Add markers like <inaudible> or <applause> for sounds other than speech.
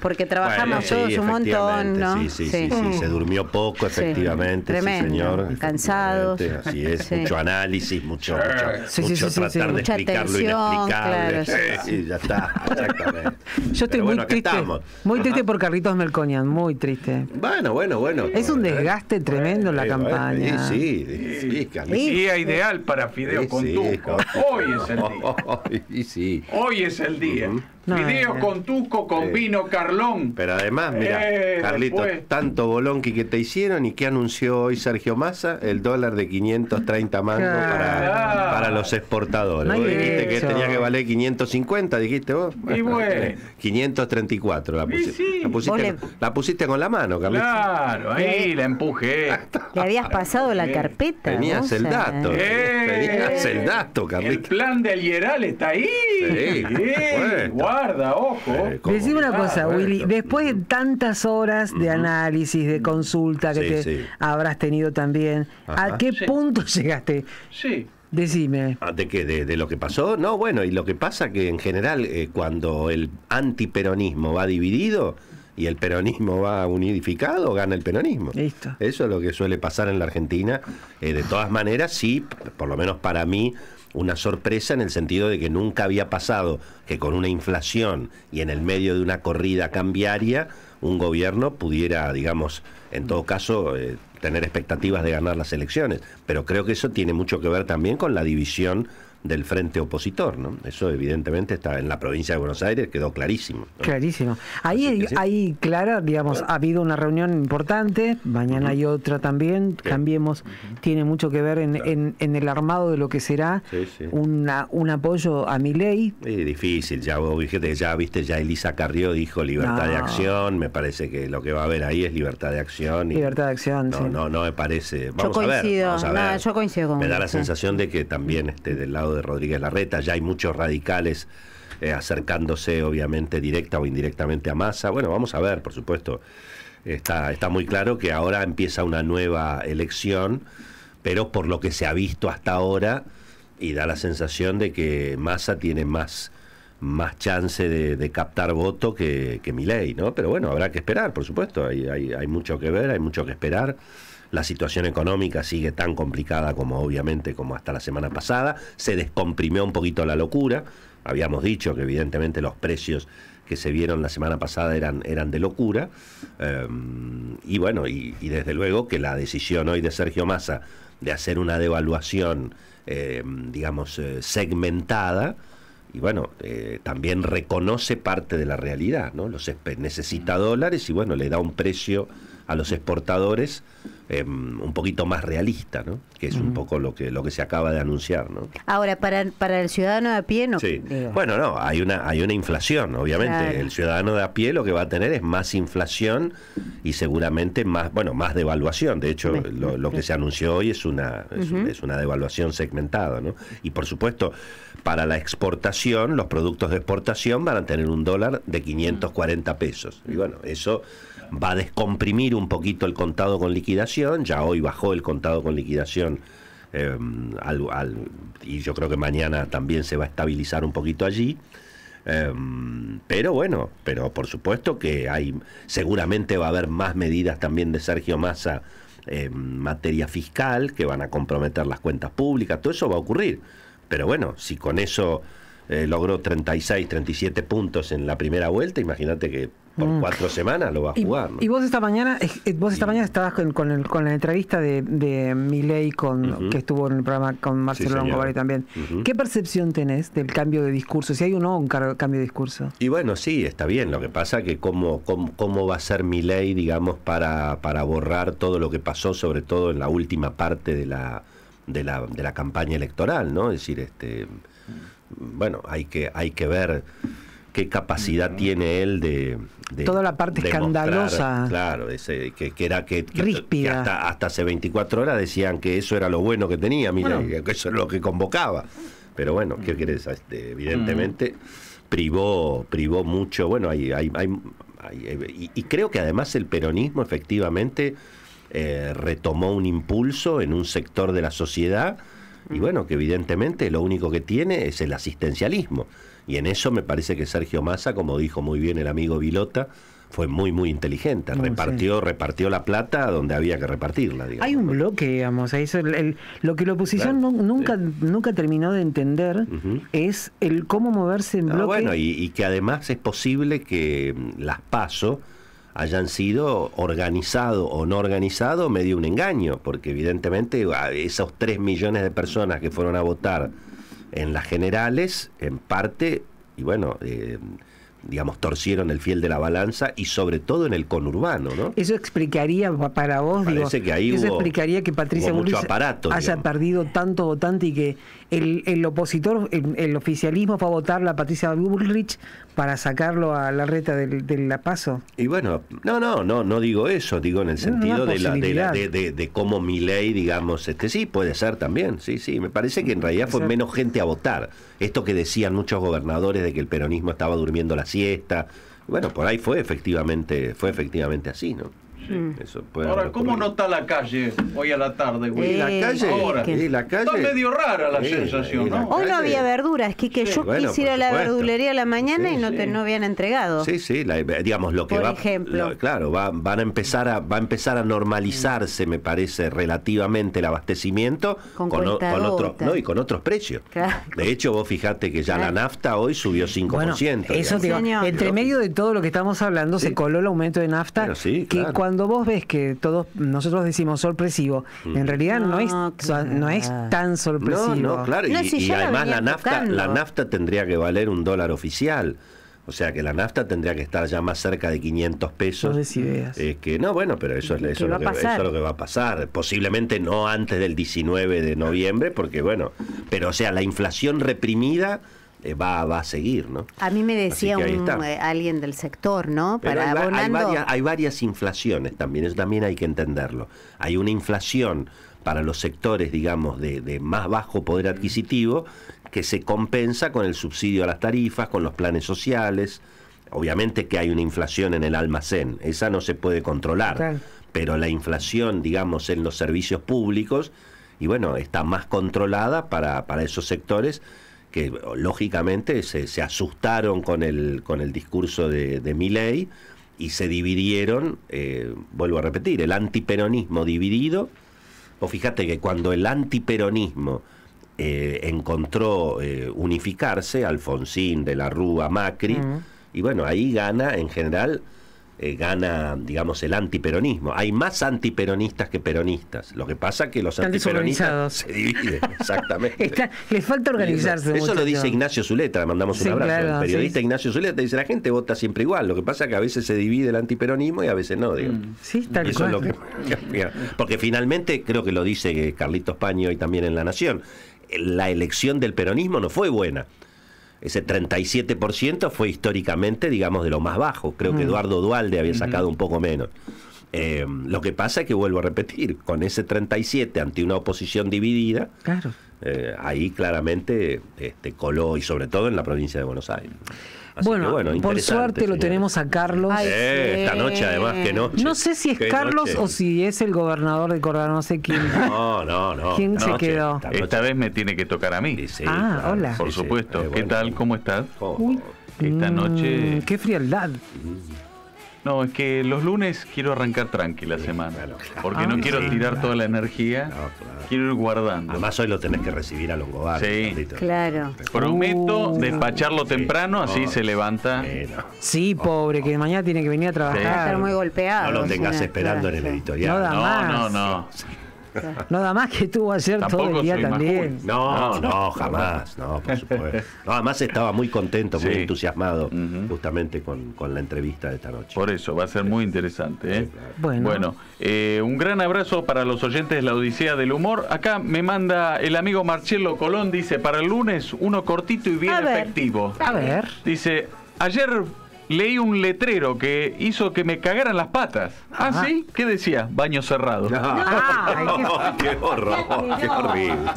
porque trabajamos todos un montón, ¿no? Sí, sí, sí, se durmió poco, efectivamente, tremendo, señor. Cansados. Así es, mucho análisis, mucho, mucho, mucho tratar de explicarlo y inexplicable. Claro, sí, ya está, exactamente. <laughs> Yo estoy muy triste. Muy triste por Carritos Melconian, muy triste. Bueno, bueno, bueno. Es un desgaste tremendo la campaña. Sí, sí, Día ideal para Fideo tuco. <laughs> Hoy es el día. Hoy es el día. Videos con Tuco, con vino, Carlón. Pero además, mira, eh, Carlito, tanto bolonqui que te hicieron y que anunció hoy Sergio Massa, el dólar de 530 mangos para, los exportadores. Vos dijiste que tenía que valer 550, dijiste vos. Y bueno. 534 eh, la, pusiste, la, pusiste, con la mano, Carlito. Claro, ahí la empujé. Le habías pasado la carpeta. Eh, tenías el dato. el dato, Carlito. El plan de Yeral está ahí. Sí, guarda, ojo. Eh, Decime una ah, cosa, Willy, después de tantas horas de análisis, de consulta que te habrás tenido también, ¿a qué punto llegaste? Sí. Decime. Ah, ¿De qué? De, lo que pasó? No, bueno, y lo que pasa que en general eh, cuando el antiperonismo va dividido, y el peronismo va unificado, gana el peronismo. Eso es lo que suele pasar en la Argentina. Eh, de todas maneras, sí, por lo menos para mí, una sorpresa en el sentido de que nunca había pasado que con una inflación y en el medio de una corrida cambiaria, un gobierno pudiera, digamos, en todo caso, eh, tener expectativas de ganar las elecciones. Pero creo que eso tiene mucho que ver también con la división del frente opositor, ¿no? Eso evidentemente está en la provincia de Buenos Aires, quedó clarísimo. Clarísimo. Ahí, ahí, Clara, digamos, ha habido una reunión importante, mañana hay otra también, cambiemos, tiene mucho que ver en, el armado de lo que será un apoyo a mi ley. difícil, ya vos ya viste, ya Elisa Carrió dijo libertad de acción, me parece que lo que va a haber ahí es libertad de acción. Y libertad de acción, no, No, no me parece. yo coincido, yo coincido con Me da la sensación de que también este, del lado de Rodríguez Larreta, ya hay muchos radicales eh, acercándose obviamente directa o indirectamente a Massa. Bueno, vamos a ver, por supuesto, está, está muy claro que ahora empieza una nueva elección, pero por lo que se ha visto hasta ahora, y da la sensación de que Massa tiene más más chance de, captar voto que, que Milei, ¿no? Pero bueno, habrá que esperar, por supuesto, hay, hay mucho que ver, hay mucho que esperar la situación económica sigue tan complicada como obviamente como hasta la semana pasada, se descomprimió un poquito la locura, habíamos dicho que evidentemente los precios que se vieron la semana pasada eran, eran de locura. Em, y bueno, y, desde luego que la decisión hoy de Sergio Massa de hacer una devaluación, em, digamos, eh, segmentada, y bueno, eh, también reconoce parte de la realidad, ¿no? Los necesita dólares y bueno, le da un precio a los exportadores Em, un poquito más realista, ¿no? Que es un poco lo que lo que se acaba de anunciar, ¿no? Ahora para, para el ciudadano de a pie no. Bueno, no, hay una hay una inflación, obviamente. El ciudadano de a pie lo que va a tener es más inflación y seguramente más, bueno, más devaluación. De hecho, lo, que se anunció hoy es una una devaluación segmentada, ¿no? Y por supuesto, para la exportación, los productos de exportación van a tener un dólar de 540 pesos. Y bueno, eso va a descomprimir un poquito el contado con liquidación ya hoy bajó el contado con liquidación. Em, y yo creo que mañana también se va a estabilizar un poquito allí. Em, pero bueno, pero por supuesto que hay, seguramente va a haber más medidas también de Sergio Massa en em, materia fiscal que van a comprometer las cuentas públicas, todo eso va a ocurrir. Pero bueno, si con eso eh, logró 36, 37 puntos en la primera vuelta, imagínate que por mm. cuatro semanas lo va a jugar. Y vos esta mañana, eh, eh, vos esta mañana estabas con, la entrevista de, de Milei con que estuvo en el programa con Marcelo Longo también. ¿Qué percepción tenés del cambio de discurso? Si hay o no un cambio de discurso. Y bueno, sí, está bien. Lo que pasa es que cómo, cómo, va a ser Milei, digamos, para, para borrar todo lo que pasó, sobre todo en la última parte de la, de la, de la campaña electoral, ¿no? Es decir, este bueno, hay que, hay que ver qué capacidad tiene él de, toda la parte escandalosa claro que, era que, hasta, hace 24 horas decían que eso era lo bueno que tenía mira que eso es lo que convocaba pero bueno qué mm. quieres, este, evidentemente mm. privó privó mucho bueno hay, eh, y, creo que además el peronismo efectivamente eh, retomó un impulso en un sector de la sociedad y mm. bueno que evidentemente lo único que tiene es el asistencialismo y en eso me parece que Sergio Massa, como dijo muy bien el amigo Vilota, fue muy, muy inteligente. repartió, repartió la plata donde había que repartirla. Hay un bloque, digamos. lo que la oposición nunca, nunca terminó de entender es el cómo moverse en ah, bloque. Bueno, y, que además es posible que mm, las PASO hayan sido organizado o no organizado dio un engaño, porque evidentemente ah, esos tres millones de personas que fueron a votar en las generales, en parte, y bueno, eh, digamos, torcieron el fiel de la balanza y sobre todo en el conurbano, ¿no? Eso explicaría para vos, Parece que ahí explicaría que Patricia Bullrich haya perdido tanto votante y que el, opositor, el, oficialismo fue a votar a Patricia Bullrich para sacarlo a la reta del, del la paso. Y bueno, no, no, no, no digo eso, digo en el sentido de, la, de, de, cómo mi ley, digamos, este sí, puede ser también, sí, sí, me parece que en realidad fue menos gente a votar. Esto que decían muchos gobernadores de que el peronismo estaba durmiendo las siesta. Bueno, por ahí fue efectivamente, fue efectivamente así, ¿no? Mm. Ahora, ¿cómo no está la calle hoy a la tarde, güey? Eh, la calle, Está medio rara la sensación, ¿no? Hoy no había verduras, que que yo quisiera la verdulería a la mañana y no te no habían entregado. Sí, sí, digamos lo que por Ejemplo. claro, va, van a empezar a, va a empezar a normalizarse, me parece, relativamente el abastecimiento con, no, y con otros precios. De hecho, vos fijate que ya la nafta hoy subió 5%. eso entre medio de todo lo que estamos hablando se coló el aumento de nafta cuando cuando vos ves que todos nosotros decimos sorpresivo, mm. en realidad no, es, no es tan sorpresivo. y, además la nafta, la nafta tendría que valer un dólar oficial. O sea que la nafta tendría que estar ya más cerca de 500 pesos. No que, no, bueno, pero eso, es, lo que, eso es lo que va a pasar. Posiblemente no antes del 19 de noviembre, porque bueno, pero o sea, la inflación reprimida eh, va, a seguir, ¿no? A mí me decía eh, alguien del sector, ¿no? Para hay, hay, varias, inflaciones también, eso también hay que entenderlo. Hay una inflación para los sectores, digamos, de, más bajo poder adquisitivo, que se compensa con el subsidio a las tarifas, con los planes sociales. Obviamente que hay una inflación en el almacén, esa no se puede controlar, pero la inflación, digamos, en los servicios públicos, y bueno, está más controlada para, para esos sectores que lógicamente se, asustaron con el, con el discurso de, de Milley y se dividieron, eh, vuelvo a repetir, el antiperonismo dividido. O fíjate que cuando el antiperonismo eh, encontró eh, unificarse, Alfonsín, de la Rúa, Macri, mm. y bueno, ahí gana en general eh, gana, digamos, el antiperonismo. Hay más antiperonistas que peronistas. Lo que pasa es que los antiperonistas se dividen, <laughs> exactamente. les falta organizarse. Eso, lo dice Ignacio Zuleta, le mandamos un abrazo. el periodista Ignacio Zuleta dice, la gente vota siempre igual. Lo que pasa es que a veces se divide el antiperonismo y a veces no. Digo. Mm. Sí, tal Es lo que, <laughs> porque finalmente, creo que lo dice Carlitos Paño y también en La Nación, la elección del peronismo no fue buena ese 37% fue históricamente, digamos, de lo más bajo. Creo que mm. Eduardo Dualde había sacado un poco menos. Eh, lo que pasa es que, vuelvo a repetir, con ese 37 ante una oposición dividida, claro. Eh, ahí claramente este, coló, y sobre todo en la provincia de Buenos Aires bueno, por suerte lo tenemos a Carlos. Eh, esta noche además, que no. No sé si es Carlos o si es el gobernador de Córdoba, no sé quién. <laughs> No, no, ¿Quién se quedó? Esta, vez me tiene que tocar a mí. ah, hola. Por supuesto. Eh, ¿Qué tal? ¿Cómo estás? Oh. Esta noche... Mm, qué frialdad. Mm. No, es que los lunes quiero arrancar tranquila la semana. Porque ah, no quiero tirar toda la energía. Quiero ir guardando. Además, hoy lo tenés que recibir a los cobardes. Sí. Claro. Prometo uh. despacharlo temprano, así oh, se levanta. Sí, pobre, que mañana tiene que venir a trabajar. Va a estar muy golpeado. No lo tengas esperando en el editorial. No, no, no. Nada más que estuvo ayer todo el día también. No, no, jamás, no, por supuesto. Nada más estaba muy contento, muy entusiasmado justamente con, la entrevista de esta noche. Por eso, va a ser muy interesante. ¿eh? Bueno, eh, un gran abrazo para los oyentes de la Odisea del Humor. Acá me manda el amigo Marcelo Colón, dice, para el lunes uno cortito y bien efectivo. A ver. Dice, ayer leí un letrero que hizo que me cagaran las patas. ¿Ah, sí? ¿Qué decía? Baño cerrado. <laughs> <laughs> qué... horror, qué horrible.